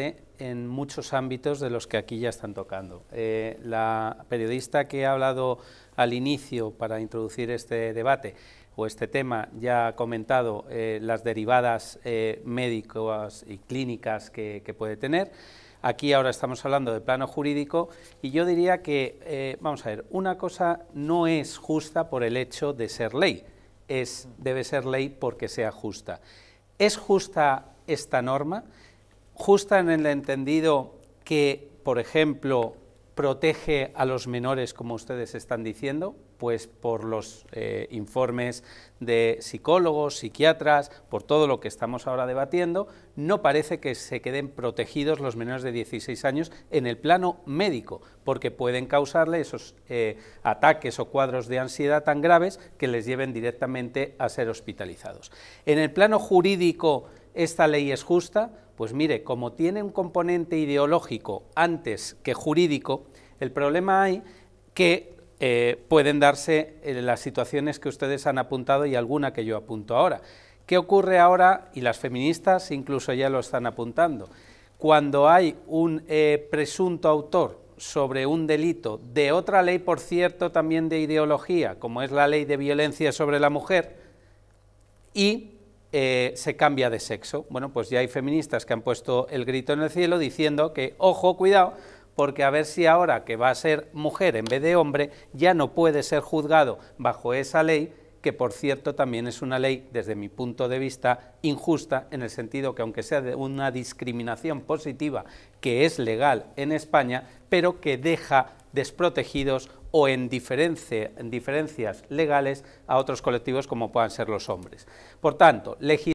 en muchos ámbitos de los que aquí ya están tocando. Eh, la periodista que ha hablado al inicio para introducir este debate o este tema ya ha comentado eh, las derivadas eh, médicas y clínicas que, puede tener. Aquí ahora estamos hablando de plano jurídico y yo diría que, vamos a ver, una cosa no es justa por el hecho de ser ley, es, debe ser ley porque sea justa. ¿Es justa esta norma? justa en el entendido que, por ejemplo, protege a los menores, como ustedes están diciendo, pues por los eh, informes de psicólogos, psiquiatras, por todo lo que estamos ahora debatiendo, no parece que se queden protegidos los menores de 16 años en el plano médico, porque pueden causarle esos eh, ataques o cuadros de ansiedad tan graves que les lleven directamente a ser hospitalizados. En el plano jurídico, esta ley es justa, pues mire, como tiene un componente ideológico antes que jurídico, el problema hay que eh, pueden darse eh, las situaciones que ustedes han apuntado y alguna que yo apunto ahora. ¿Qué ocurre ahora? Y las feministas incluso ya lo están apuntando. Cuando hay un eh, presunto autor sobre un delito de otra ley, por cierto, también de ideología, como es la ley de violencia sobre la mujer, y eh, se cambia de sexo. Bueno, pues ya hay feministas que han puesto el grito en el cielo diciendo que, ojo, cuidado, porque a ver si ahora que va a ser mujer en vez de hombre, ya no puede ser juzgado bajo esa ley que por cierto también es una ley, desde mi punto de vista, injusta, en el sentido que aunque sea una discriminación positiva, que es legal en España, pero que deja desprotegidos o en, diferencias legales a otros colectivos como puedan ser los hombres. Por tanto,